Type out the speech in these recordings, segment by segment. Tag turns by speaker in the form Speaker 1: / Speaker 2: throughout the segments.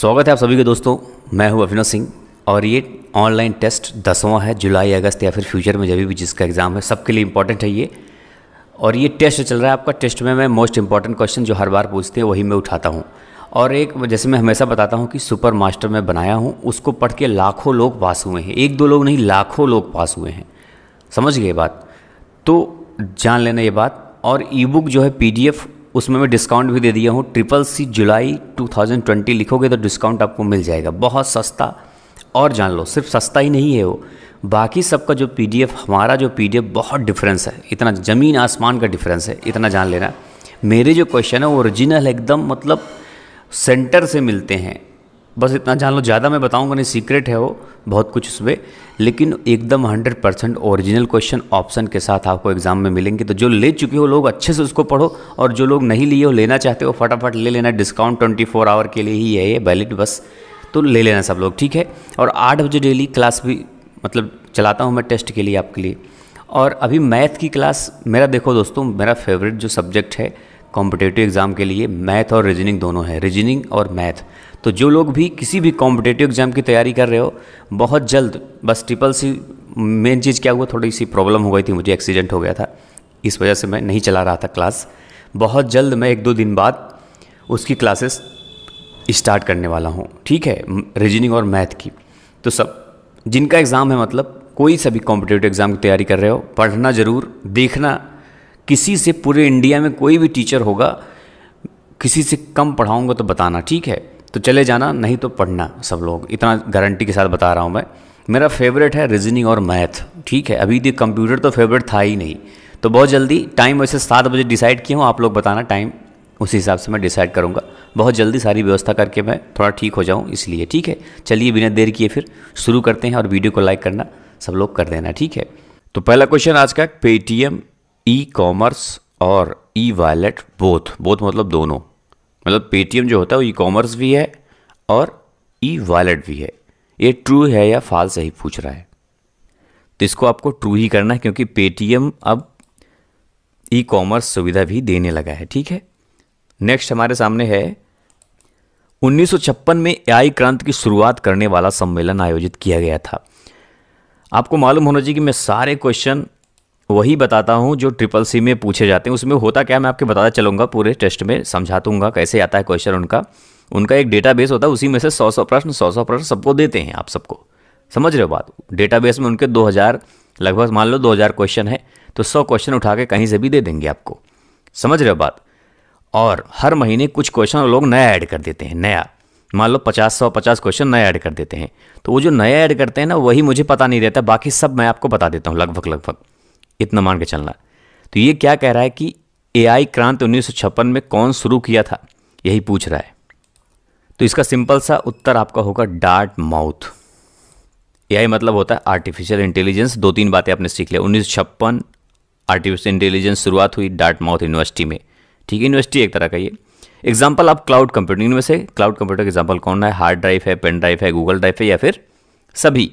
Speaker 1: स्वागत है आप सभी के दोस्तों मैं हूं अभिनव सिंह और ये ऑनलाइन टेस्ट दसवां है जुलाई अगस्त या फिर फ्यूचर में जब भी जिसका एग्ज़ाम है सबके लिए इंपॉर्टेंट है ये और ये टेस्ट चल रहा है आपका टेस्ट में मैं मोस्ट इंपॉर्टेंट क्वेश्चन जो हर बार पूछते हैं वही मैं उठाता हूँ और एक जैसे मैं हमेशा बताता हूँ कि सुपर मास्टर मैं बनाया हूँ उसको पढ़ के लाखों लोग पास हुए हैं एक दो लोग नहीं लाखों लोग पास हुए हैं समझ गए बात तो जान लेना ये बात और ई बुक जो है पी उसमें मैं डिस्काउंट भी दे दिया हूँ ट्रिपल सी जुलाई 2020 लिखोगे तो डिस्काउंट आपको मिल जाएगा बहुत सस्ता और जान लो सिर्फ सस्ता ही नहीं है वो बाकी सबका जो पी हमारा जो पी बहुत डिफरेंस है इतना ज़मीन आसमान का डिफरेंस है इतना जान लेना मेरे जो क्वेश्चन है वो ओरिजिनल एकदम मतलब सेंटर से मिलते हैं बस इतना जान लो ज़्यादा मैं बताऊंगा नहीं सीक्रेट है वो बहुत कुछ उसमें लेकिन एकदम 100 परसेंट ओरिजिनल क्वेश्चन ऑप्शन के साथ आपको एग्जाम में मिलेंगे तो जो ले चुके हो लोग अच्छे से उसको पढ़ो और जो लोग नहीं लिए हो लेना चाहते हो फटाफट ले लेना डिस्काउंट ट्वेंटी फोर आवर के लिए ही है ये वैलिड बस तो ले लेना सब लोग ठीक है और आठ बजे डेली क्लास भी मतलब चलाता हूँ मैं टेस्ट के लिए आपके लिए और अभी मैथ की क्लास मेरा देखो दोस्तों मेरा फेवरेट जो सब्जेक्ट है कॉम्पिटेटिव एग्ज़ाम के लिए मैथ और रीजनिंग दोनों है रीजनिंग और मैथ तो जो लोग भी किसी भी कॉम्पिटेटिव एग्ज़ाम की तैयारी कर रहे हो बहुत जल्द बस ट्रिपल सी मेन चीज़ क्या हुआ थोड़ी सी प्रॉब्लम हो गई थी मुझे एक्सीडेंट हो गया था इस वजह से मैं नहीं चला रहा था क्लास बहुत जल्द मैं एक दो दिन बाद उसकी क्लासेस स्टार्ट करने वाला हूँ ठीक है रीजनिंग और मैथ की तो सब जिनका एग्ज़ाम है मतलब कोई सभी कॉम्पिटेटिव एग्ज़ाम की तैयारी कर रहे हो पढ़ना ज़रूर देखना किसी से पूरे इंडिया में कोई भी टीचर होगा किसी से कम पढ़ाऊँगा तो बताना ठीक है तो चले जाना नहीं तो पढ़ना सब लोग इतना गारंटी के साथ बता रहा हूँ मैं मेरा फेवरेट है रीजनिंग और मैथ ठीक है अभी तक कंप्यूटर तो फेवरेट था ही नहीं तो बहुत जल्दी टाइम वैसे सात बजे डिसाइड किया हूँ आप लोग बताना टाइम उस हिसाब से मैं डिसाइड करूँगा बहुत जल्दी सारी व्यवस्था करके मैं थोड़ा ठीक हो जाऊँ इसलिए ठीक है चलिए बिना देर किए फिर शुरू करते हैं और वीडियो को लाइक करना सब लोग कर देना ठीक है तो पहला क्वेश्चन आज का पेटीएम ई कॉमर्स और ई वॉलेट बोथ बोथ मतलब दोनों मतलब पेटीएम जो होता है वो ई कॉमर्स भी है और ई वॉलेट भी है ये ट्रू है या फाल्स है ही पूछ रहा है तो इसको आपको ट्रू ही करना है क्योंकि पेटीएम अब ई कॉमर्स सुविधा भी देने लगा है ठीक है नेक्स्ट हमारे सामने है 1956 में एआई क्रांति की शुरुआत करने वाला सम्मेलन आयोजित किया गया था आपको मालूम होना चाहिए कि मैं सारे क्वेश्चन वही बताता हूँ जो ट्रिपल सी में पूछे जाते हैं उसमें होता क्या मैं आपके बताता चलूँगा पूरे टेस्ट में समझा दूंगा कैसे आता है क्वेश्चन उनका उनका एक डेटाबेस होता है उसी में से सौ सौ प्रश्न सौ सौ प्रश्न सबको देते हैं आप सबको समझ रहे हो बात डेटाबेस में उनके दो हज़ार लगभग मान लो दो हजार क्वेश्चन है तो सौ क्वेश्चन उठा के कहीं से भी दे देंगे आपको समझ रहे हो बात और हर महीने कुछ क्वेश्चन लोग नया ऐड कर देते हैं नया मान लो पचास सौ पचास क्वेश्चन नया ऐड कर देते हैं तो वो जो नया ऐड करते हैं ना वही मुझे पता नहीं रहता बाकी सब मैं आपको बता देता हूँ लगभग लगभग इतना मान के चलना तो ये क्या कह रहा है कि एआई क्रांत उन्नीस में कौन शुरू किया था यही पूछ रहा है तो इसका सिंपल सा उत्तर आपका होगा डार्ट माउथ एआई मतलब होता है आर्टिफिशियल इंटेलिजेंस दो तीन बातें आपने सीख लिया उन्नीस आर्टिफिशियल इंटेलिजेंस शुरुआत हुई डार्ट माउथ यूनिवर्सिटी में ठीक है यूनिवर्सिटी एक तरह का ये एग्जाम्पल आप क्लाउड कंप्यूटिंग में से क्लाउड कंप्यूटर का एग्जाम्पल कौन है हार्ड ड्राइव है पेन ड्राइव है गूगल ड्राइव है या फिर सभी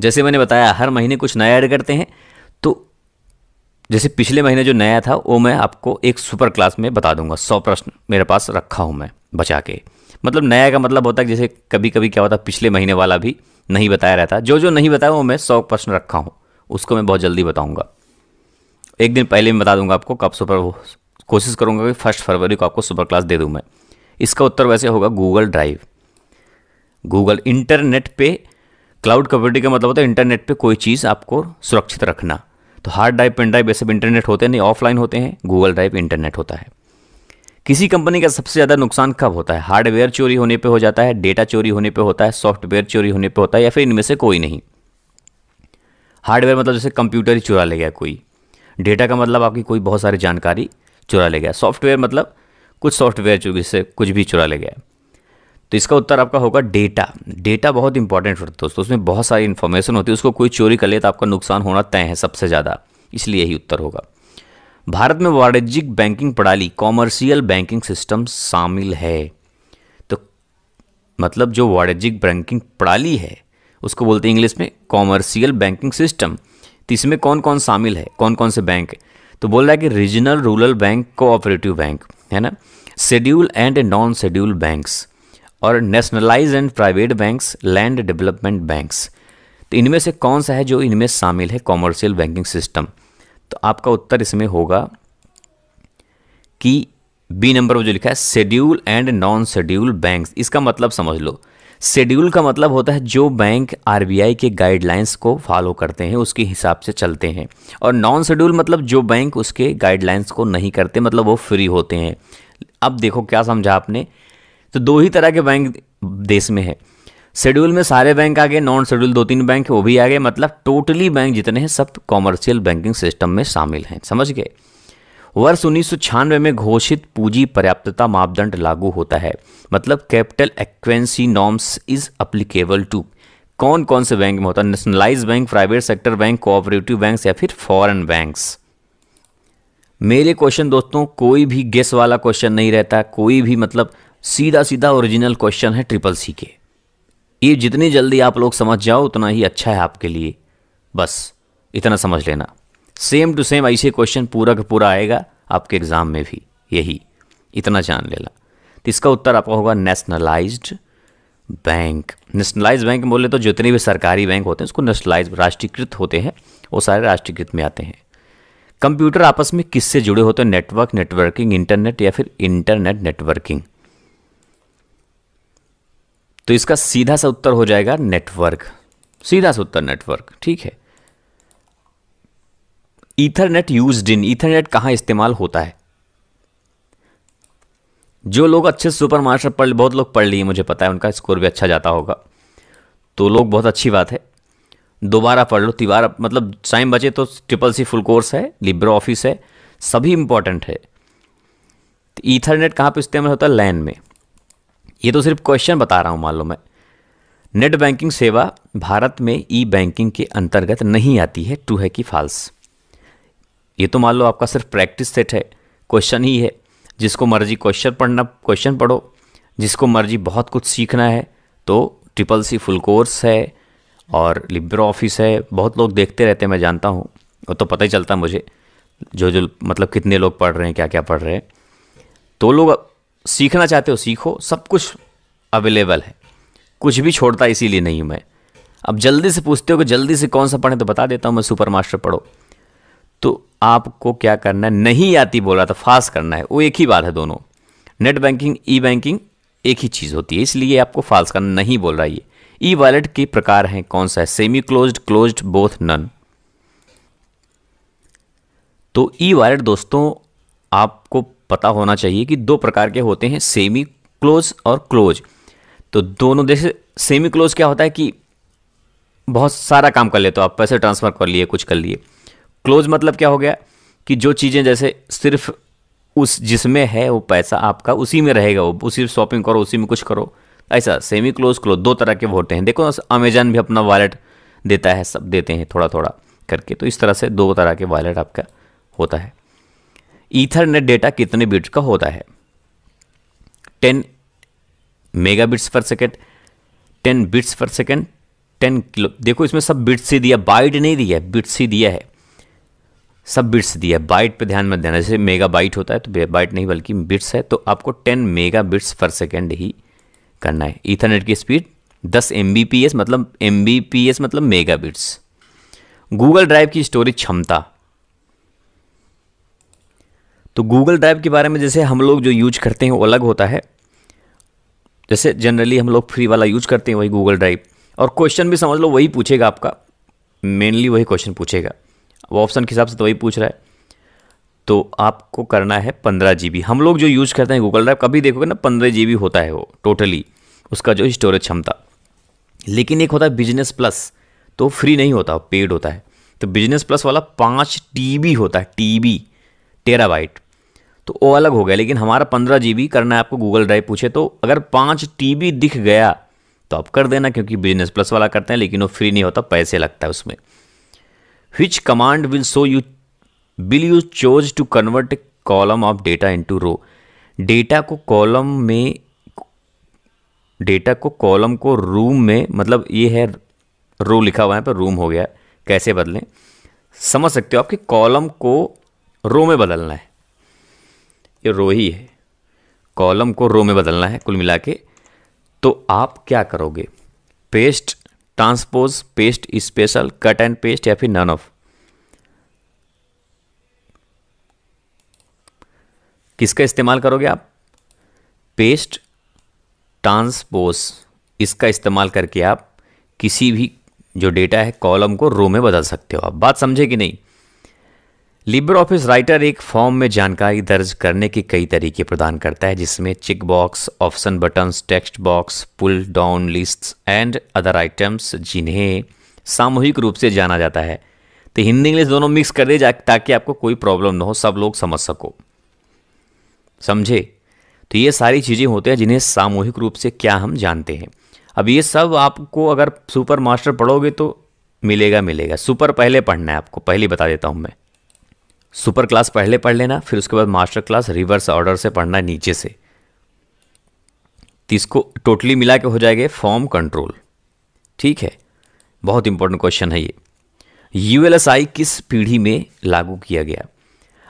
Speaker 1: जैसे मैंने बताया हर महीने कुछ नया ऐड करते हैं तो जैसे पिछले महीने जो नया था वो मैं आपको एक सुपर क्लास में बता दूंगा सौ प्रश्न मेरे पास रखा हूँ मैं बचा के मतलब नया का मतलब होता है जैसे कभी कभी क्या होता पिछले महीने वाला भी नहीं बताया रहता जो जो नहीं बताया वो मैं सौ प्रश्न रखा हूँ उसको मैं बहुत जल्दी बताऊँगा एक दिन पहले मैं बता दूंगा आपको कब सुपर कोशिश करूँगा कि फर्स्ट फरवरी को आपको सुपर क्लास दे दूँ मैं इसका उत्तर वैसे होगा गूगल ड्राइव गूगल इंटरनेट पे क्लाउड कंप्यूटिंग का मतलब होता है इंटरनेट पे कोई चीज़ आपको सुरक्षित रखना तो हार्ड ड्राइव पेन ड्राइव ये सब इंटरनेट होते नहीं ऑफलाइन होते हैं गूगल ड्राइव इंटरनेट होता है किसी कंपनी का सबसे ज़्यादा नुकसान कब होता है हार्डवेयर चोरी होने पर हो जाता है डेटा चोरी होने पर होता है सॉफ्टवेयर चोरी होने पर होता है या फिर इनमें से कोई नहीं हार्डवेयर मतलब जैसे कंप्यूटर ही चुरा ले गया कोई डेटा का मतलब आपकी कोई बहुत सारी जानकारी चुरा ले गया सॉफ्टवेयर मतलब कुछ सॉफ्टवेयर से कुछ भी चुरा ले गया तो इसका उत्तर आपका होगा डेटा डेटा बहुत इंपॉर्टेंट होता है दोस्तों उसमें बहुत सारी इन्फॉर्मेशन होती है उसको कोई चोरी कर ले तो आपका नुकसान होना तय है सबसे ज़्यादा इसलिए यही उत्तर होगा भारत में वाणिज्यिक बैंकिंग प्रणाली कॉमर्शियल बैंकिंग सिस्टम शामिल है तो मतलब जो वाणिज्यिक बैंकिंग प्रणाली है उसको बोलते हैं इंग्लिश में कॉमर्शियल बैंकिंग सिस्टम तो इसमें कौन कौन शामिल है कौन कौन से बैंक तो बोल रहा है कि regional rural bank cooperative bank है ना schedule and non schedule banks और nationalize and private banks land development banks तो इनमें से कौन सा है जो इनमें शामिल है कॉमर्शियल बैंकिंग सिस्टम तो आपका उत्तर इसमें होगा कि बी नंबर में जो लिखा है schedule and non schedule bank इसका मतलब समझ लो शेड्यूल का मतलब होता है जो बैंक आरबीआई के गाइडलाइंस को फॉलो करते हैं उसके हिसाब से चलते हैं और नॉन शेड्यूल मतलब जो बैंक उसके गाइडलाइंस को नहीं करते मतलब वो फ्री होते हैं अब देखो क्या समझा आपने तो दो ही तरह के बैंक देश में है शेड्यूल में सारे बैंक आ गए नॉन शेड्यूल दो तीन बैंक वो भी आ गए मतलब टोटली बैंक जितने हैं सब कॉमर्शियल बैंकिंग सिस्टम में शामिल हैं समझ गए वर्ष उन्नीस में घोषित पूंजी पर्याप्तता मापदंड लागू होता है मतलब कैपिटल एक्वेंसी नॉर्म्स इज अप्लीकेबल टू कौन कौन से बैंक में होता है nationalize bank private sector bank cooperative bank या फिर फॉरेन बैंक्स मेरे क्वेश्चन दोस्तों कोई भी गेस वाला क्वेश्चन नहीं रहता कोई भी मतलब सीधा सीधा ओरिजिनल क्वेश्चन है ट्रिपल सी के ये जितनी जल्दी आप लोग समझ जाओ उतना ही अच्छा है आपके लिए बस इतना समझ लेना सेम टू सेम ऐसे क्वेश्चन पूरा का पूरा आएगा आपके एग्ज़ाम में भी यही इतना जान लेना तो इसका उत्तर आपका होगा नेशनलाइज्ड बैंक नेशनलाइज बैंक बोले तो जितने भी सरकारी बैंक होते हैं उसको नेशनलाइज राष्ट्रीयकृत होते हैं वो सारे राष्ट्रीयकृत में आते हैं कंप्यूटर आपस में किससे जुड़े होते हैं नेटवर्क नेटवर्किंग इंटरनेट या फिर इंटरनेट नेटवर्किंग तो इसका सीधा सा उत्तर हो जाएगा नेटवर्क सीधा सा उत्तर नेटवर्क ठीक है ईथरनेट यूज इन ईथरनेट कहां इस्तेमाल होता है जो लोग अच्छे सुपर मास्टर पढ़ बहुत लोग पढ़ लिए मुझे पता है उनका स्कोर भी अच्छा जाता होगा तो लोग बहुत अच्छी बात है दोबारा पढ़ लो तिबारा मतलब टाइम बचे तो ट्रिपल सी फुल कोर्स है लिब्रो ऑफिस है सभी इंपॉर्टेंट है ईथरनेट कहाँ पर इस्तेमाल होता है लैन में ये तो सिर्फ क्वेश्चन बता रहा हूँ मान लो मैं नेट बैंकिंग सेवा भारत में ई बैंकिंग के अंतर्गत नहीं आती है टू है कि फाल्स ये तो मान लो आपका सिर्फ प्रैक्टिस सेट है क्वेश्चन ही है जिसको मर्जी क्वेश्चन पढ़ना क्वेश्चन पढ़ो जिसको मर्जी बहुत कुछ सीखना है तो ट्रिपल सी फुल कोर्स है और लिब्रो ऑफिस है बहुत लोग देखते रहते हैं मैं जानता हूँ वो तो पता ही चलता मुझे जो जो मतलब कितने लोग पढ़ रहे हैं क्या क्या पढ़ रहे हैं तो लोग सीखना चाहते हो सीखो सब कुछ अवेलेबल है कुछ भी छोड़ता इसीलिए नहीं मैं अब जल्दी से पूछते हो कि जल्दी से कौन सा पढ़े तो बता देता हूँ मैं सुपर मास्टर पढ़ो तो आपको क्या करना है नहीं आती बोला था तो फास्ट करना है वो एक ही बात है दोनों नेट बैंकिंग ई बैंकिंग एक ही चीज़ होती है इसलिए आपको फास्ट करना नहीं बोल रहा ये ई वॉलेट के प्रकार हैं कौन सा है semi closed closed both none तो ई वॉलेट दोस्तों आपको पता होना चाहिए कि दो प्रकार के होते हैं सेमी क्लोज और क्लोज तो दोनों जैसे सेमी क्लोज क्या होता है कि बहुत सारा काम कर लेते हो आप पैसे ट्रांसफ़र कर लिए कुछ कर लिए क्लोज मतलब क्या हो गया कि जो चीज़ें जैसे सिर्फ उस जिसमें है वो पैसा आपका उसी में रहेगा वो उसी शॉपिंग करो उसी में कुछ करो ऐसा सेमी क्लोज क्लोज दो तरह के होते हैं देखो अमेजन भी अपना वॉलेट देता है सब देते हैं थोड़ा थोड़ा करके तो इस तरह से दो तरह के वॉलेट आपका होता है नेट डेटा कितने बिट्स का होता है ten megabits per second ten bits per second ten kilo देखो इसमें सब बिट्स ही दिया बाइट नहीं दिया बिट्स ही दिया है सब बिट्स दिया है बाइट पे ध्यान मत देना जैसे मेगा बाइट होता है तो बाइट नहीं बल्कि बिट्स है तो आपको ten megabits per second ही करना है ईथरनेट की स्पीड दस एम मतलब एम मतलब मेगा बिट्स गूगल ड्राइव की स्टोरेज क्षमता तो गूगल ड्राइव के बारे में जैसे हम लोग जो यूज करते हैं वो अलग होता है जैसे जनरली हम लोग फ्री वाला यूज करते हैं वही गूगल ड्राइव और क्वेश्चन भी समझ लो वही पूछेगा आपका मेनली वही क्वेश्चन पूछेगा वो ऑप्शन के हिसाब से तो वही पूछ रहा है तो आपको करना है पंद्रह जी हम लोग जो यूज़ करते हैं गूगल ड्राइव कभी देखोगे ना पंद्रह जी होता है वो टोटली उसका जो स्टोरेज क्षमता लेकिन एक होता है बिजनेस प्लस तो फ्री नहीं होता पेड होता है तो बिजनेस प्लस वाला पाँच टी होता है टी बी टेराबाइट तो वो अलग हो गया लेकिन हमारा पंद्रह जी करना है आपको गूगल ड्राइव पूछे तो अगर पाँच टी दिख गया तो आप कर देना क्योंकि बिजनेस प्लस वाला करते हैं लेकिन वो फ्री नहीं होता पैसे लगता है उसमें which command will so you will you choose to convert column of data into row data को कॉलम में डेटा को कॉलम को रूम में मतलब ये है रो लिखा हुआ है पर रूम हो गया कैसे बदलें समझ सकते हो आपके कॉलम को रो में बदलना है ये रो ही है कॉलम को रो में बदलना है कुल मिला के तो आप क्या करोगे paste transpose paste special cut and paste या फिर नन ऑफ किसका इस्तेमाल करोगे आप पेस्ट ट्रांसपोज इसका इस्तेमाल करके आप किसी भी जो डेटा है कॉलम को रो में बदल सकते हो आप बात समझे कि नहीं लिबर ऑफिस राइटर एक फॉर्म में जानकारी दर्ज करने के कई तरीके प्रदान करता है जिसमें check box option buttons text box pull down list and other items जिन्हें सामूहिक रूप से जाना जाता है तो हिंदी इंग्लिश दोनों मिक्स कर दे ताकि आपको कोई प्रॉब्लम ना हो सब लोग समझ सको समझे तो ये सारी चीज़ें होते हैं जिन्हें सामूहिक रूप से क्या हम जानते हैं अब ये सब आपको अगर सुपर मास्टर पढ़ोगे तो मिलेगा मिलेगा सुपर पहले पढ़ना है आपको पहले बता देता हूँ मैं सुपर क्लास पहले पढ़ लेना फिर उसके बाद मास्टर क्लास रिवर्स ऑर्डर से पढ़ना है नीचे से इसको टोटली मिला के हो जाएगा फॉर्म कंट्रोल ठीक है बहुत इंपॉर्टेंट क्वेश्चन है ये यूएलएसआई किस पीढ़ी में लागू किया गया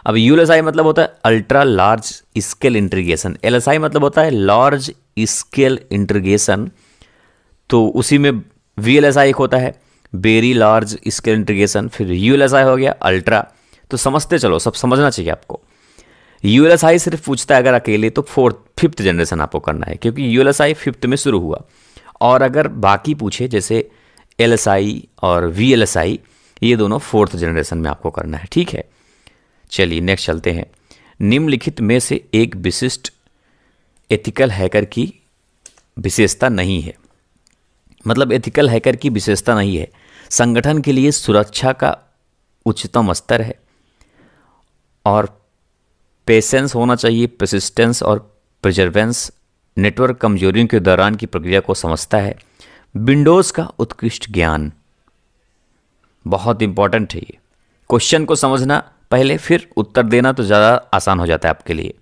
Speaker 1: अब यूएलएसआई मतलब होता है ultra large scale integration L मतलब होता है लार्ज स्केल इंट्रीगेशन तो उसी में वी एक होता है बेरी लार्ज स्केल इंट्रीगेशन फिर यूएलएसआई हो गया अल्ट्रा तो समझते चलो सब समझना चाहिए आपको यू सिर्फ पूछता है अगर अकेले तो फोर्थ फिफ्थ जनरेशन आपको करना है क्योंकि यू फिफ्थ में शुरू हुआ और अगर बाकी पूछे जैसे एल और वी ये दोनों फोर्थ जनरेशन में आपको करना है ठीक है चलिए नेक्स्ट चलते हैं निम्नलिखित में से एक विशिष्ट एथिकल हैकर की विशेषता नहीं है मतलब एथिकल हैकर की विशेषता नहीं है संगठन के लिए सुरक्षा का उच्चतम स्तर है और पेशेंस होना चाहिए प्रसिस्टेंस और प्रिजर्वेंस नेटवर्क कमजोरियों के दौरान की प्रक्रिया को समझता है विंडोज़ का उत्कृष्ट ज्ञान बहुत इंपॉर्टेंट है ये क्वेश्चन को समझना पहले फिर उत्तर देना तो ज़्यादा आसान हो जाता है आपके लिए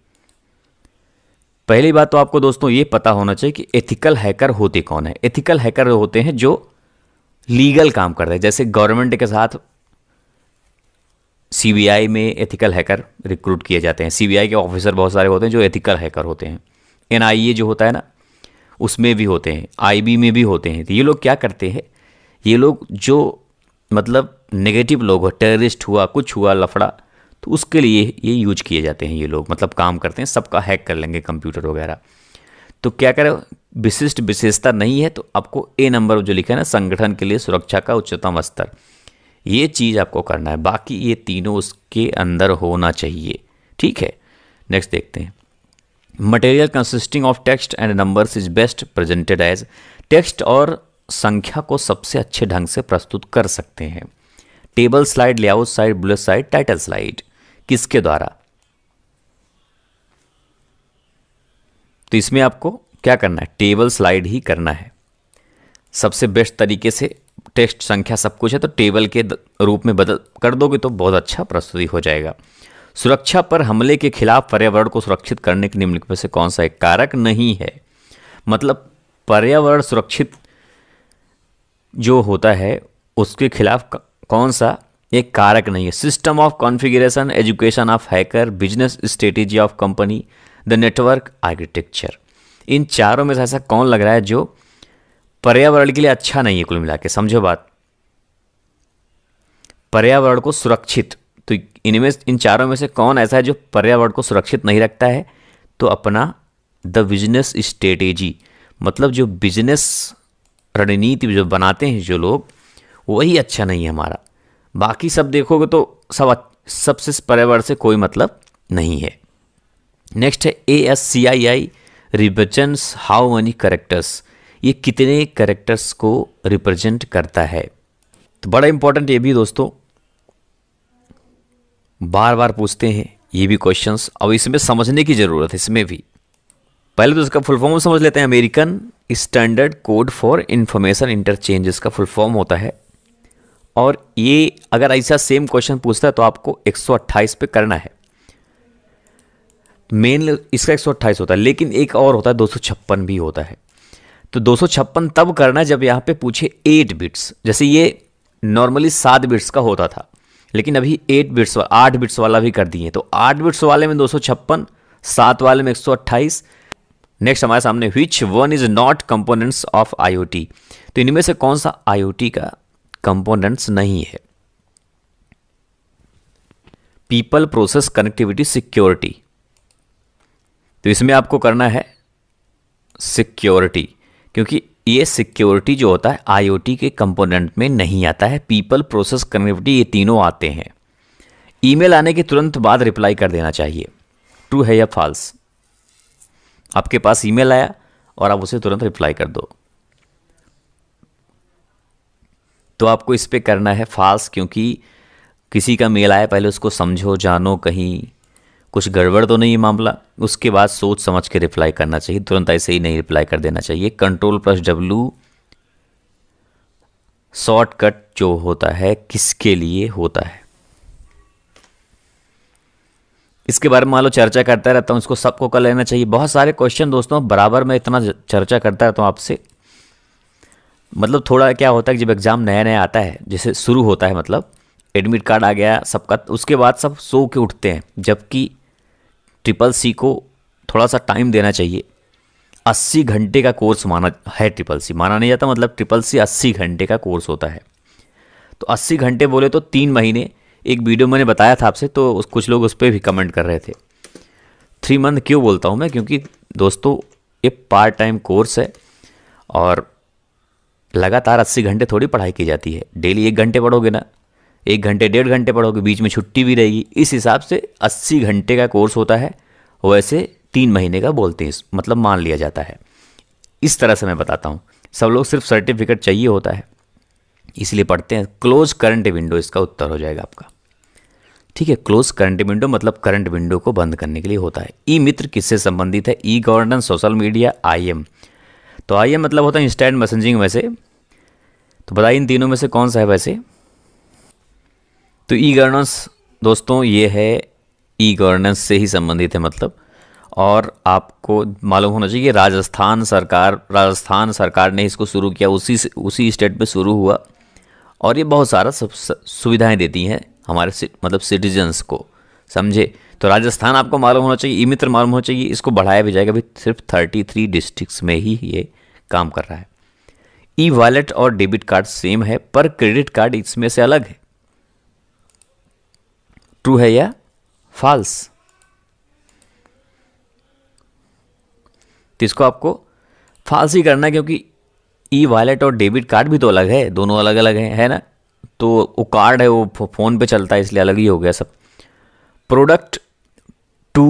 Speaker 1: पहली बात तो आपको दोस्तों ये पता होना चाहिए कि एथिकल हैकर होते कौन है एथिकल हैकर होते हैं जो लीगल काम करते हैं जैसे गवर्नमेंट के साथ सीबीआई में एथिकल हैकर रिक्रूट किए जाते हैं सीबीआई के ऑफिसर बहुत सारे होते हैं जो एथिकल हैकर होते हैं एन e जो होता है ना उसमें भी होते हैं आई में भी होते हैं तो ये लोग क्या करते हैं ये लोग जो मतलब नेगेटिव लोग हो टेररिस्ट हुआ कुछ हुआ लफड़ा तो उसके लिए ये यूज किए जाते हैं ये लोग मतलब काम करते हैं सबका हैक कर लेंगे कंप्यूटर वगैरह तो क्या करें विशिष्ट विशेषता नहीं है तो आपको ए नंबर जो लिखा है ना संगठन के लिए सुरक्षा का उच्चतम स्तर ये चीज़ आपको करना है बाकी ये तीनों उसके अंदर होना चाहिए ठीक है नेक्स्ट देखते हैं material consisting of text and numbers is best presented as text और संख्या को सबसे अच्छे ढंग से प्रस्तुत कर सकते हैं table slide layout side bullet side title slide किसके द्वारा तो इसमें आपको क्या करना है टेबल स्लाइड ही करना है सबसे बेस्ट तरीके से टेस्ट संख्या सब कुछ है तो टेबल के रूप में बदल कर दोगे तो बहुत अच्छा प्रस्तुति हो जाएगा सुरक्षा पर हमले के खिलाफ पर्यावरण को सुरक्षित करने के निम्नलिखित में से कौन सा एक कारक नहीं है मतलब पर्यावरण सुरक्षित जो होता है उसके खिलाफ कौन सा एक कारक नहीं है system of configuration education of hacker business strategy of company the network architecture इन चारों में से ऐसा कौन लग रहा है जो पर्यावरण के लिए अच्छा नहीं है कुल मिला के समझो बात पर्यावरण को सुरक्षित तो इनमें इन चारों में से कौन ऐसा है जो पर्यावरण को सुरक्षित नहीं रखता है तो अपना द बिजनेस स्ट्रेटेजी मतलब जो बिजनेस रणनीति जो बनाते हैं जो लोग वही अच्छा नहीं है हमारा बाकी सब देखोगे तो सब सबसे पर्यावरण से कोई मतलब नहीं है नेक्स्ट है A S C I I रिबचन्स हाउ मनी करेक्टर्स ये कितने करेक्टर्स को रिप्रेजेंट करता है तो बड़ा इंपॉर्टेंट ये भी दोस्तों बार बार पूछते हैं ये भी क्वेश्चंस अब इसमें समझने की ज़रूरत है इसमें भी पहले तो इसका फुल फॉर्म समझ लेते हैं American standard code for information interchange इसका फुल फॉर्म होता है और ये अगर ऐसा सेम क्वेश्चन पूछता है तो आपको 128 पे करना है मेन इसका 128 होता है लेकिन एक और होता है दो भी होता है तो दो तब करना है जब यहाँ पे पूछे एट बिट्स जैसे ये नॉर्मली सात बिट्स का होता था लेकिन अभी एट बिट्स वाला आठ बिट्स वाला भी कर दिए तो आठ बिट्स वाले में दो सौ छप्पन सात वाले में एक सौ नेक्स्ट हमारे सामने which one is not components of IoT तो इनमें से कौन सा आईओटी का कंपोनेंट्स नहीं है पीपल प्रोसेस कनेक्टिविटी सिक्योरिटी तो इसमें आपको करना है सिक्योरिटी क्योंकि ये सिक्योरिटी जो होता है आईओटी के कंपोनेंट में नहीं आता है पीपल प्रोसेस कनेक्टिविटी ये तीनों आते हैं ईमेल आने के तुरंत बाद रिप्लाई कर देना चाहिए ट्रू है या फॉल्स आपके पास ईमेल आया और आप उसे तुरंत रिप्लाई कर दो तो आपको इस पर करना है फॉल्स क्योंकि किसी का मेल आया पहले उसको समझो जानो कहीं कुछ गड़बड़ तो नहीं है मामला उसके बाद सोच समझ के रिप्लाई करना चाहिए तुरंत ऐसे ही नहीं रिप्लाई कर देना चाहिए कंट्रोल प्लस डब्लू शॉर्टकट जो होता है किसके लिए होता है इसके बारे में मान लो चर्चा करता रहता हूँ इसको सबको कर लेना चाहिए बहुत सारे क्वेश्चन दोस्तों बराबर मैं इतना चर्चा करता रहता हूँ आपसे मतलब थोड़ा क्या होता है जब एग्ज़ाम नया नया आता है जैसे शुरू होता है मतलब एडमिट कार्ड आ गया सबका उसके बाद सब सो के उठते हैं जबकि ट्रिपल सी को थोड़ा सा टाइम देना चाहिए अस्सी घंटे का कोर्स माना है ट्रिपल सी माना नहीं जाता मतलब ट्रिपल सी अस्सी घंटे का कोर्स होता है तो अस्सी घंटे बोले तो तीन महीने एक वीडियो मैंने बताया था आपसे तो उस कुछ लोग उस पर भी कमेंट कर रहे थे थ्री मंथ क्यों बोलता हूँ मैं क्योंकि दोस्तों ये पार्ट टाइम कोर्स है और लगातार अस्सी घंटे थोड़ी पढ़ाई की जाती है डेली एक घंटे पढ़ोगे ना एक घंटे डेढ़ घंटे पढ़ोगे बीच में छुट्टी भी रहेगी इस हिसाब से अस्सी घंटे का कोर्स होता है वैसे तीन महीने का बोलते हैं मतलब मान लिया जाता है इस तरह से मैं बताता हूँ सब लोग सिर्फ सर्टिफिकेट चाहिए होता है इसलिए पढ़ते हैं क्लोज करंट विंडो इसका उत्तर हो जाएगा आपका ठीक है क्लोज करंट विंडो मतलब करंट विंडो को बंद करने के लिए होता है ई मित्र किससे संबंधित है e governance social media I M तो आई एम मतलब होता है इंस्टेंट मैसेजिंग वैसे तो बताइए इन तीनों में से कौन सा है वैसे तो ई गवर्नेंस दोस्तों ये है ई गवर्नेंस से ही संबंधित है मतलब और आपको मालूम होना चाहिए राजस्थान सरकार राजस्थान सरकार ने इसको शुरू किया उसी उसी स्टेट पे शुरू हुआ और ये बहुत सारा सब सुविधाएं देती हैं हमारे मतलब सिटीजन्स को समझे तो राजस्थान आपको मालूम होना चाहिए ई मित्र मालूम होना चाहिए इसको बढ़ाया भी जाएगा अभी सिर्फ थर्टी थ्री डिस्ट्रिक्स में ही ये काम कर रहा है ई वॉलेट और डेबिट कार्ड सेम है पर क्रेडिट कार्ड इसमें से अलग है ट्रू है या फॉल्स तो इसको आपको फॉल्स ही करना है क्योंकि ई वॉलेट और डेबिट कार्ड भी तो अलग है दोनों अलग अलग हैं है ना तो वो कार्ड है वो फ़ोन पे चलता है इसलिए अलग ही हो गया सब product to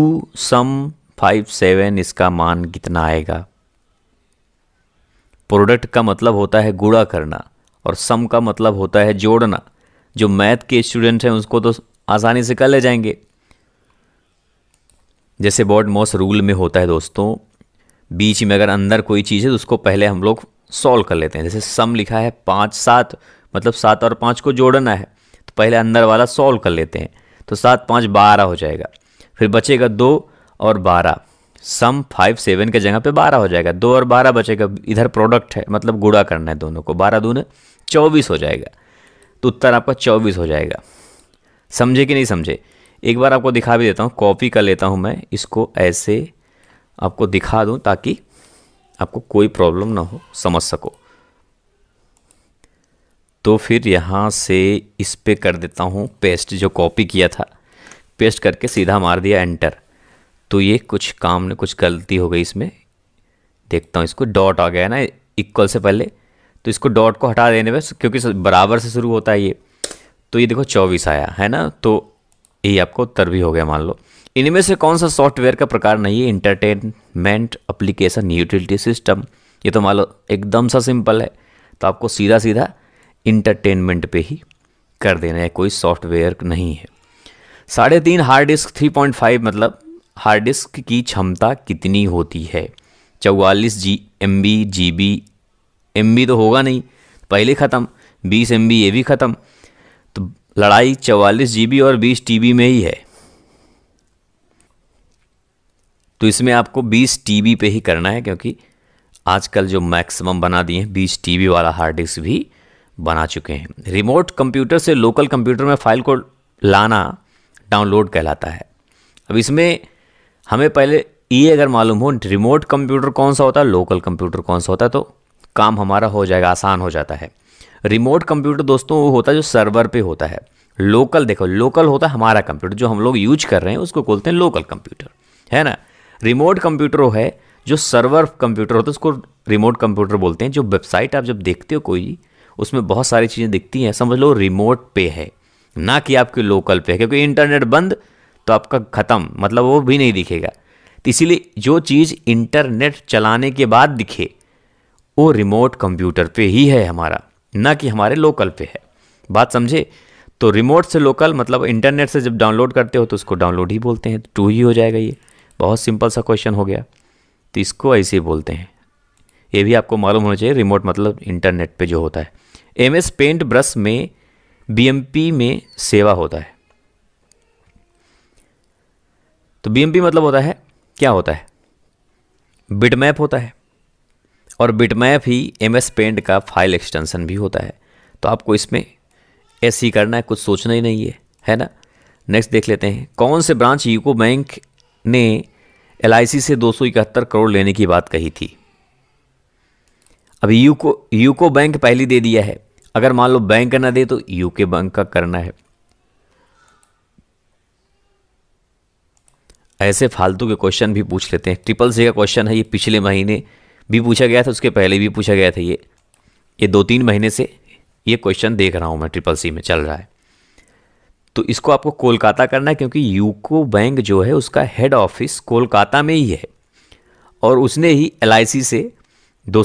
Speaker 1: sum five seven इसका मान कितना आएगा प्रोडक्ट का मतलब होता है गुड़ा करना और सम का मतलब होता है जोड़ना जो मैथ के स्टूडेंट हैं उसको तो आसानी से कर ले जाएंगे जैसे बॉड मॉस रूल में होता है दोस्तों बीच में अगर अंदर कोई चीज़ है तो उसको पहले हम लोग सॉल्व कर लेते हैं जैसे सम लिखा है पाँच सात मतलब सात और पाँच को जोड़ना है तो पहले अंदर वाला सॉल्व कर लेते हैं तो सात पाँच बारह हो जाएगा फिर बचेगा दो और बारह सम फाइव सेवन के जगह पे बारह हो जाएगा दो और बारह बचेगा इधर प्रोडक्ट है मतलब गुड़ा करना है दोनों को बारह दूने चौबीस हो जाएगा तो उत्तर आपका चौबीस हो जाएगा समझे कि नहीं समझे एक बार आपको दिखा भी देता हूँ कॉपी कर लेता हूँ मैं इसको ऐसे आपको दिखा दूँ ताकि आपको कोई प्रॉब्लम ना हो समझ सको तो फिर यहाँ से इस पर कर देता हूँ पेस्ट जो कॉपी किया था पेस्ट करके सीधा मार दिया एंटर तो ये कुछ काम ने कुछ गलती हो गई इसमें देखता हूँ इसको डॉट आ गया है ना इक्वल से पहले तो इसको डॉट को हटा देने में क्योंकि बराबर से शुरू होता है ये तो ये देखो चौबीस आया है ना तो ये आपको उत्तर भी हो गया मान लो इनमें से कौन सा सॉफ्टवेयर का प्रकार नहीं है इंटरटेनमेंट अप्लीकेशन यूटिलिटी सिस्टम ये तो मान लो एकदम सा सिंपल है तो आपको सीधा सीधा इंटरटेनमेंट पे ही कर देना है कोई सॉफ्टवेयर नहीं है साढ़े तीन hard disk three point five मतलब हार्ड डिस्क की क्षमता कितनी होती है चौवालीस G M B G B M B तो होगा नहीं पहले ख़त्म बीस एम बी ये भी ख़त्म तो लड़ाई चवालीस जी और बीस टी में ही है तो इसमें आपको बीस टी पे ही करना है क्योंकि आजकल जो मैक्सिमम बना दिए हैं बीस टी वाला हार्ड डिस्क भी बना चुके हैं रिमोट कंप्यूटर से लोकल कंप्यूटर में फाइल को लाना डाउनलोड कहलाता है अब इसमें हमें पहले ये अगर मालूम हो रिमोट कंप्यूटर कौन सा होता है लोकल कंप्यूटर कौन सा होता है तो काम हमारा हो जाएगा आसान हो जाता है रिमोट कंप्यूटर दोस्तों वो होता है जो सर्वर पे होता है लोकल देखो लोकल होता है हमारा कंप्यूटर जो हम लोग यूज कर रहे हैं उसको बोलते हैं लोकल कंप्यूटर है ना रिमोट कंप्यूटर वो है जो सर्वर कंप्यूटर होता है उसको रिमोट कंप्यूटर बोलते हैं जो वेबसाइट आप जब देखते हो कोई उसमें बहुत सारी चीज़ें दिखती हैं समझ लो रिमोट पे है ना कि आपके लोकल पे है क्योंकि इंटरनेट बंद तो आपका ख़त्म मतलब वो भी नहीं दिखेगा तो इसीलिए जो चीज़ इंटरनेट चलाने के बाद दिखे वो रिमोट कंप्यूटर पे ही है हमारा ना कि हमारे लोकल पे है बात समझे तो रिमोट से लोकल मतलब इंटरनेट से जब डाउनलोड करते हो तो उसको डाउनलोड ही बोलते हैं टू ही हो जाएगा ये बहुत सिंपल सा क्वेश्चन हो गया तो इसको ऐसे ही बोलते हैं ये भी आपको मालूम होना चाहिए रिमोट मतलब इंटरनेट पे जो होता है एम एस पेंट ब्रश में बी में सेवा होता है तो बी मतलब होता है क्या होता है बिटमैप होता है और बिटमैप ही एम एस पेंट का फाइल एक्सटेंशन भी होता है तो आपको इसमें ऐसी करना है कुछ सोचना ही नहीं है है ना नेक्स्ट देख लेते हैं कौन से ब्रांच यूको बैंक ने एल से दो करोड़ लेने की बात कही थी अब यूको यूको बैंक पहली दे दिया है अगर मान लो बैंक ना दे तो यूके बैंक का करना है ऐसे फालतू के क्वेश्चन भी पूछ लेते हैं ट्रिपल सी का क्वेश्चन है ये पिछले महीने भी पूछा गया था उसके पहले भी पूछा गया था ये ये दो तीन महीने से ये क्वेश्चन देख रहा हूँ मैं ट्रिपल सी में चल रहा है तो इसको आपको कोलकाता करना है क्योंकि यूको बैंक जो है उसका हेड ऑफिस कोलकाता में ही है और उसने ही एल से दो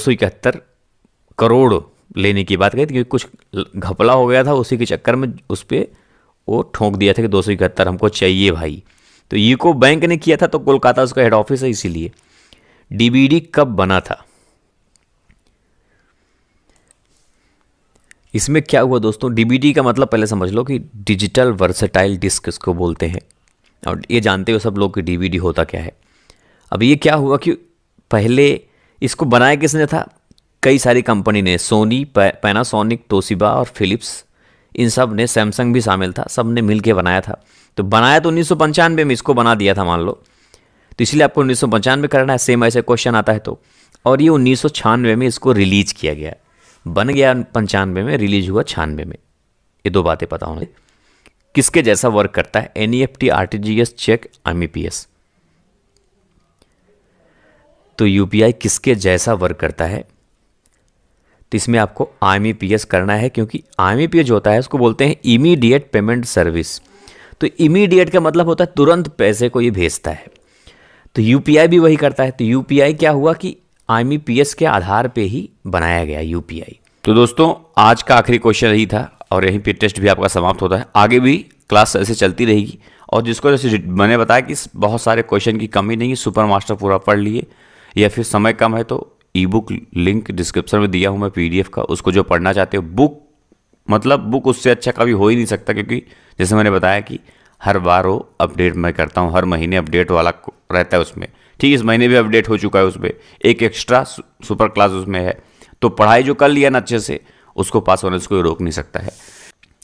Speaker 1: करोड़ लेने की बात कही थी क्योंकि कुछ घपला हो गया था उसी के चक्कर में उस पर वो ठोंक दिया था कि दो हमको चाहिए भाई तो यूको बैंक ने किया था तो कोलकाता उसका हेड ऑफिस है इसीलिए डीबीडी कब बना था इसमें क्या हुआ दोस्तों डीबीडी का मतलब पहले समझ लो कि डिजिटल वर्सेटाइल डिस्क इसको बोलते हैं और ये जानते हो सब लोग कि डीबीडी होता क्या है अब ये क्या हुआ कि पहले इसको बनाया किसने था कई सारी कंपनी ने सोनी पैनासोनिक टोसिबा और फिलिप्स इन सब ने सैमसंग भी शामिल था सब ने मिल के बनाया था तो बनाया तो उन्नीस में इसको बना दिया था मान लो तो इसलिए आपको उन्नीस सौ करना है सेम ऐसे क्वेश्चन आता है तो और ये उन्नीस में इसको रिलीज किया गया बन गया पंचानवे में रिलीज हुआ छानवे में ये दो बातें पता होंगे किसके जैसा वर्क करता है N E F T R T G S cheque M तो यूपीआई किसके जैसा वर्क करता है तो इसमें आपको आई e करना है क्योंकि आई e जो होता है उसको बोलते हैं इमीडिएट पेमेंट सर्विस तो इमीडिएट का मतलब होता है तुरंत पैसे को ये भेजता है तो यू भी वही करता है तो यू क्या हुआ कि आई के आधार पे ही बनाया गया यू तो दोस्तों आज का आखिरी क्वेश्चन यही था और यहीं पे टेस्ट भी आपका समाप्त होता है आगे भी क्लास ऐसे चलती रहेगी और जिसको जैसे मैंने बताया कि बहुत सारे क्वेश्चन की कमी नहीं है सुपर मास्टर पूरा पढ़ लिए या फिर समय कम है तो ई बुक लिंक डिस्क्रिप्शन में दिया हूँ मैं पी का उसको जो पढ़ना चाहते हो बुक मतलब बुक उससे अच्छा कभी हो ही नहीं सकता क्योंकि जैसे मैंने बताया कि हर बार वो अपडेट मैं करता हूँ हर महीने अपडेट वाला रहता है उसमें ठीक इस महीने भी अपडेट हो चुका है उसमें एक एक्स्ट्रा सुपर क्लास उसमें है तो पढ़ाई जो कर लिया ना अच्छे से उसको पास होने से कोई रोक नहीं सकता है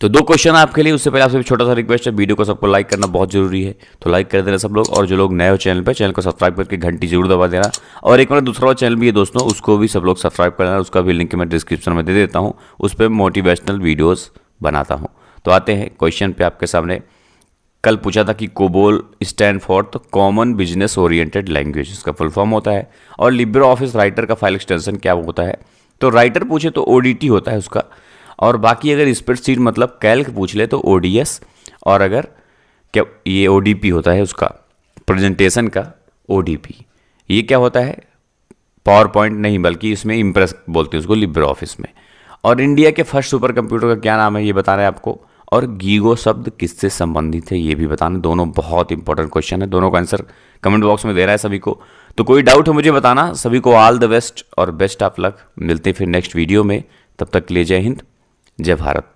Speaker 1: तो दो क्वेश्चन आपके लिए उससे पहले आपसे भी छोटा सा रिक्वेस्ट है वीडियो को सबको लाइक करना बहुत जरूरी है तो लाइक कर देना सब लोग और जो लोग नए हो चैनल पर चैनल को सब्सक्राइब करके घंटी जरूर दबा देना और एक मेरा दूसरा चैनल भी है दोस्तों उसको भी सब लोग सब्सक्राइब करना उसका भी लिंक मैं डिस्क्रिप्शन में दे देता हूँ उस पर मोटिवेशनल वीडियोज़ बनाता हूँ तो आते हैं क्वेश्चन पे आपके सामने कल पूछा था कि COBOL stand for the common business oriented language इसका फुल फॉर्म होता है और लिब्रो ऑफिस राइटर का फाइल एक्सटेंशन क्या होता है तो राइटर पूछे तो ओ होता है उसका और बाकी अगर स्प्रेडशीट मतलब कैल्क पूछ ले तो ओ और अगर क्या ये ओ होता है उसका प्रेजेंटेशन का ओ ये क्या होता है पावर पॉइंट नहीं बल्कि इसमें इम्प्रेस बोलते हैं उसको लिब्रो ऑफिस में और इंडिया के फर्स्ट सुपर कंप्यूटर का क्या नाम है ये बता रहे हैं आपको और गीगो शब्द किससे संबंधित है ये भी बताना दोनों बहुत इंपॉर्टेंट क्वेश्चन है दोनों का आंसर कमेंट बॉक्स में दे रहा है सभी को तो कोई डाउट है मुझे बताना सभी को ऑल द बेस्ट और बेस्ट ऑफ लक मिलते हैं फिर नेक्स्ट वीडियो में तब तक के लिए जय हिंद जय भारत